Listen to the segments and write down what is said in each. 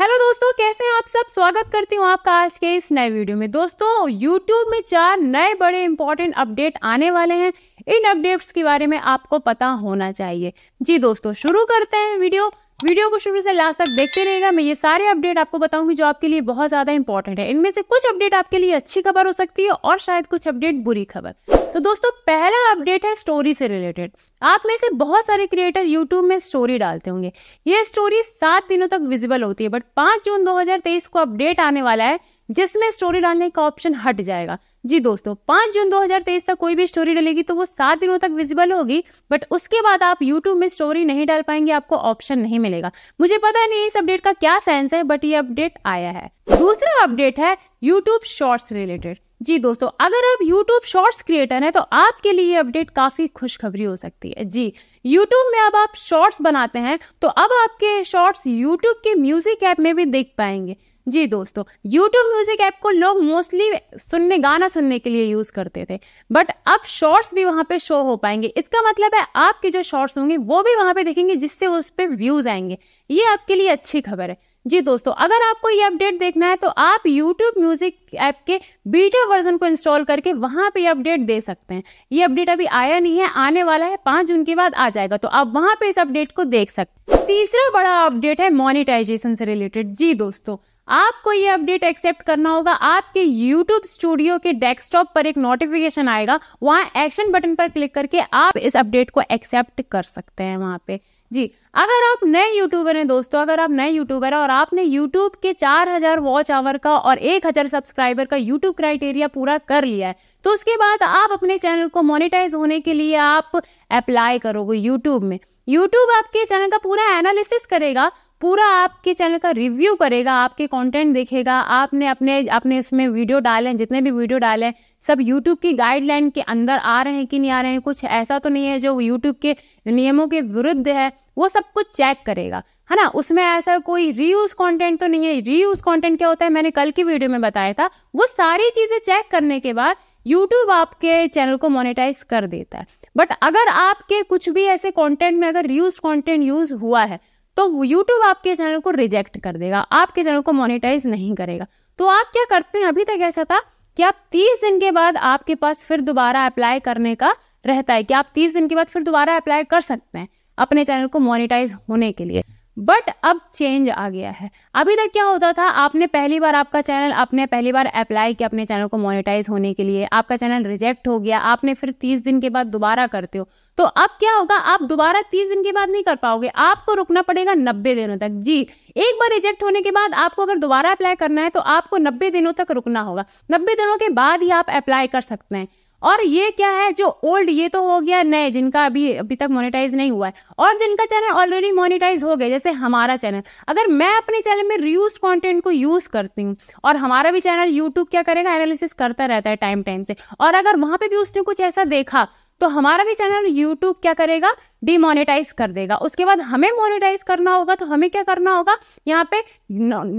hello दोस्तों कैसे हैं आप सब स्वागत करती हूँ आपका आज के इस नए वीडियो में दोस्तों यूट्यूब में चार नए बड़े इंपॉर्टेंट अपडेट आने वाले हैं इन अपडेट्स के बारे में आपको पता होना चाहिए जी दोस्तों शुरू करते हैं वीडियो वीडियो को शुरू से लास्ट तक देखते रहेगा मैं ये सारे अपडेट आपको बताऊंगी जो आपके लिए बहुत ज्यादा इंपॉर्टेंट है इनमें से कुछ अपडेट आपके लिए अच्छी खबर हो सकती है और शायद कुछ अपडेट बुरी खबर तो दोस्तों पहला अपडेट है स्टोरी से रिलेटेड आप में से बहुत सारे क्रिएटर यूट्यूब में स्टोरी डालते होंगे ये स्टोरी सात दिनों तक विजिबल होती है बट पांच जून 2023 को अपडेट आने वाला है जिसमें स्टोरी डालने का ऑप्शन हट जाएगा जी दोस्तों पांच जून 2023 तक कोई भी स्टोरी डलेगी तो वो सात दिनों तक विजिबल होगी बट उसके बाद आप यूट्यूब में स्टोरी नहीं डाल पाएंगे आपको ऑप्शन नहीं मिलेगा मुझे पता नहीं इस अपडेट का क्या सेंस है बट ये अपडेट आया है दूसरा अपडेट है यूट्यूब शॉर्ट्स रिलेटेड जी दोस्तों अगर आप YouTube शॉर्ट्स क्रिएटर हैं तो आपके लिए अपडेट काफ़ी खुशखबरी हो सकती है जी YouTube में अब आप शॉर्ट्स बनाते हैं तो अब आपके शॉर्ट्स YouTube के म्यूजिक ऐप में भी देख पाएंगे जी दोस्तों YouTube म्यूजिक ऐप को लोग मोस्टली सुनने गाना सुनने के लिए यूज करते थे बट अब शॉर्ट्स भी वहां पे शो हो पाएंगे इसका मतलब है आपके जो शॉर्ट्स होंगे वो भी वहां पे देखेंगे जिससे उस पर व्यूज आएंगे ये आपके लिए अच्छी खबर है जी दोस्तों अगर आपको ये अपडेट देखना है तो आप YouTube म्यूजिक ऐप के बीटा वर्जन को इंस्टॉल करके वहां पे अपडेट दे सकते हैं ये अपडेट अभी आया नहीं है आने वाला है पांच जून के बाद आ जाएगा तो आप वहां पे इस अपडेट को देख सकते हैं तीसरा बड़ा अपडेट है मोनिटाइजेशन से रिलेटेड जी दोस्तों आपको ये अपडेट एक्सेप्ट करना होगा आपके YouTube स्टूडियो के डेस्कटॉप पर एक नोटिफिकेशन आएगा वहां एक्शन बटन पर क्लिक करके आप इस अपडेट को एक्सेप्ट कर सकते हैं वहां पे जी अगर आप नए यूट्यूबर हैं दोस्तों अगर आप नए यूट्यूबर हैं और आपने यूट्यूब के 4000 वॉच आवर का और 1000 सब्सक्राइबर का यूट्यूब क्राइटेरिया पूरा कर लिया है तो उसके बाद आप अपने चैनल को मोनिटाइज होने के लिए आप अप्लाई करोगे यूट्यूब में यूट्यूब आपके चैनल का पूरा एनालिसिस करेगा पूरा आपके चैनल का रिव्यू करेगा आपके कंटेंट देखेगा आपने अपने अपने उसमें वीडियो डाले हैं जितने भी वीडियो डाले हैं सब यूट्यूब की गाइडलाइन के अंदर आ रहे हैं कि नहीं आ रहे हैं कुछ ऐसा तो नहीं है जो यूट्यूब के नियमों के विरुद्ध है वो सब कुछ चेक करेगा है ना उसमें ऐसा कोई रीयूज कंटेंट तो नहीं है रीयूज कंटेंट क्या होता है मैंने कल की वीडियो में बताया था वो सारी चीज़ें चेक करने के बाद यूट्यूब आपके चैनल को मोनेटाइज कर देता है बट अगर आपके कुछ भी ऐसे कंटेंट में अगर रीयूज कंटेंट यूज हुआ है तो यूट्यूब आपके चैनल को रिजेक्ट कर देगा आपके चैनल को मोनिटाइज नहीं करेगा तो आप क्या करते हैं अभी तक ऐसा था कि आप 30 दिन के बाद आपके पास फिर दोबारा अप्लाई करने का रहता है कि आप 30 दिन के बाद फिर दोबारा अप्लाई कर सकते हैं अपने चैनल को मोनिटाइज होने के लिए बट अब चेंज आ गया है अभी तक क्या होता था आपने पहली बार आपका चैनल आपने पहली बार अप्लाई किया अपने चैनल को मोनेटाइज होने के लिए आपका चैनल रिजेक्ट हो गया आपने फिर तीस दिन के बाद दोबारा करते हो तो अब क्या होगा आप दोबारा तीस दिन के बाद नहीं कर पाओगे आपको रुकना पड़ेगा नब्बे दिनों तक जी एक बार रिजेक्ट होने के बाद आपको अगर दोबारा अप्लाई करना है तो आपको नब्बे दिनों तक रुकना होगा नब्बे दिनों के बाद ही आप अप्लाई कर सकते हैं और ये क्या है जो ओल्ड ये तो हो गया नए जिनका अभी अभी तक मोनेटाइज नहीं हुआ है और जिनका चैनल ऑलरेडी मोनेटाइज हो गया जैसे हमारा चैनल अगर मैं अपने चैनल में रियूज कंटेंट को यूज करती हूँ और हमारा भी चैनल यूट्यूब क्या करेगा एनालिसिस करता रहता है टाइम टाइम से और अगर वहां पे भी उसने कुछ ऐसा देखा तो हमारा भी चैनल यूट्यूब क्या करेगा डिमोनेटाइज कर देगा उसके बाद हमें मोनेटाइज करना होगा तो हमें क्या करना होगा यहाँ पे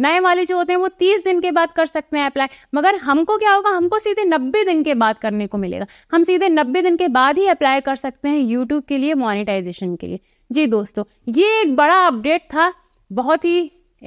नए वाले जो होते हैं वो तीस दिन के बाद कर सकते हैं अप्लाई मगर हमको क्या होगा हमको सीधे नब्बे दिन के बाद करने को मिलेगा हम सीधे नब्बे दिन के बाद ही अप्लाई कर सकते हैं यूट्यूब के लिए मोनिटाइजेशन के लिए जी दोस्तों ये एक बड़ा अपडेट था बहुत ही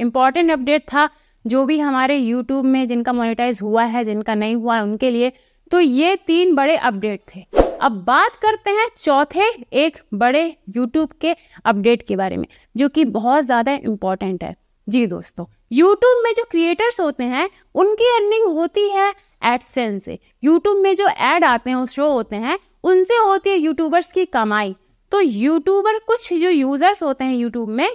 इम्पॉर्टेंट अपडेट था जो भी हमारे यूट्यूब में जिनका मोनिटाइज हुआ है जिनका नहीं हुआ है उनके लिए तो ये तीन बड़े अपडेट थे अब बात करते हैं चौथे एक बड़े यूट्यूब के अपडेट के बारे में जो कि बहुत ज़्यादा इंपॉर्टेंट है जी दोस्तों यूट्यूब में जो क्रिएटर्स होते हैं उनकी अर्निंग होती है एडसेंस से यूट्यूब में जो एड आते हैं शो होते हैं उनसे होती है यूट्यूबर्स की कमाई तो यूट्यूबर कुछ जो यूजर्स होते हैं यूट्यूब में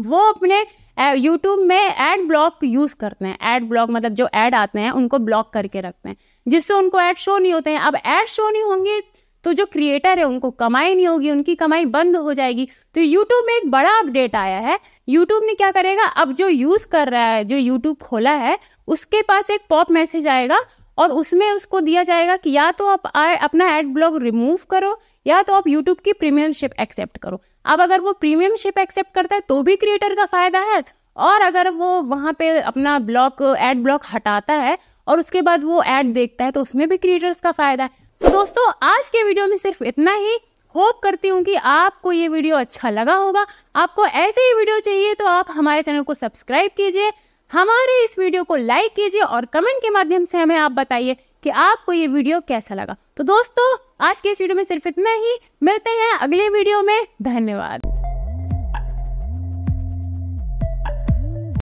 वो अपने यूट्यूब में एड ब्लॉक यूज़ करते हैं एड ब्लॉक मतलब जो एड आते हैं उनको ब्लॉक करके रखते हैं जिससे उनको एड शो नहीं होते हैं अब एड शो नहीं होंगे तो जो क्रिएटर है उनको कमाई नहीं होगी उनकी कमाई बंद हो जाएगी तो यूट्यूब में एक बड़ा अपडेट आया है यूट्यूब ने क्या करेगा अब जो यूज़ कर रहा है जो यूट्यूब खोला है उसके पास एक पॉप मैसेज आएगा और उसमें उसको दिया जाएगा कि या तो आप अपना एड ब्लॉग रिमूव करो या तो आप यूट्यूब की प्रीमियमशिप एक्सेप्ट करो अब अगर वो प्रीमियमशिप एक्सेप्ट करता है तो भी क्रिएटर का फायदा है और अगर वो वहाँ पे अपना ब्लॉक एड ब्लॉक हटाता है और उसके बाद वो एड देखता है तो उसमें भी क्रिएटर्स का फायदा है तो दोस्तों आज के वीडियो में सिर्फ इतना ही होप करती हूँ कि आपको ये वीडियो अच्छा लगा होगा आपको ऐसे ही वीडियो चाहिए तो आप हमारे चैनल को सब्सक्राइब कीजिए हमारे इस वीडियो को लाइक कीजिए और कमेंट के माध्यम से हमें आप बताइए कि आपको ये वीडियो कैसा लगा तो दोस्तों आज के इस वीडियो में सिर्फ इतना ही मिलते हैं अगले वीडियो में धन्यवाद